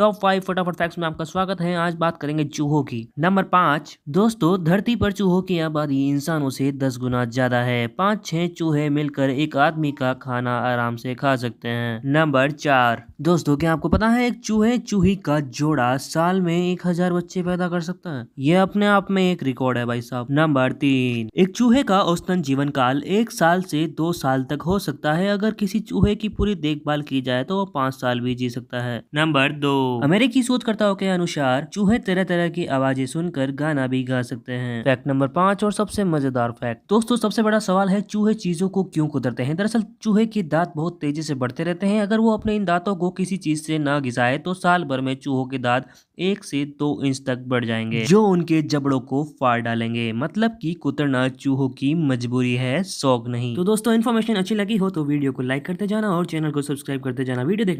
top five फटाफट facts में आपका स्वागत है आज बात करेंगे चूहों की नंबर पाँच दोस्तों धरती पर चूहों की आबादी इंसानों से दस गुना ज्यादा है पाँच छह चूहे मिलकर एक आदमी का खाना आराम से खा सकते हैं नंबर चार दोस्तों क्या आपको पता है एक चूहे चूही का जोड़ा साल में एक हजार बच्चे पैदा कर सकता है यह अपने आप में एक रिकॉर्ड है भाई साहब नंबर तीन एक चूहे का औसतन जीवन काल एक साल से दो साल तक हो सकता है अगर किसी चूहे की पूरी देखभाल की जाए तो वो पाँच साल भी जी सकता है नंबर दो अमेरिकी शोधकर्ताओं के अनुसार चूहे तरह तरह की आवाजें सुनकर गाना भी गा सकते हैं फैक्ट नंबर पाँच और सबसे मजेदार फैक्ट दोस्तों सबसे बड़ा सवाल है चूहे चीजों को क्यों कुदरते हैं दरअसल चूहे के दांत बहुत तेजी से बढ़ते रहते हैं अगर वो अपने इन दांतों को किसी चीज से ना घिसाए तो साल भर में चूहों के दांत एक से दो इंच तक बढ़ जाएंगे जो उनके जबड़ों को फाड़ डालेंगे मतलब की कुतरना चूहों की मजबूरी है शौक नहीं तो दोस्तों इन्फॉर्मेशन अच्छी लगी हो तो वीडियो को लाइक करते जाना और चैनल को सब्सक्राइब करते जाना वीडियो देख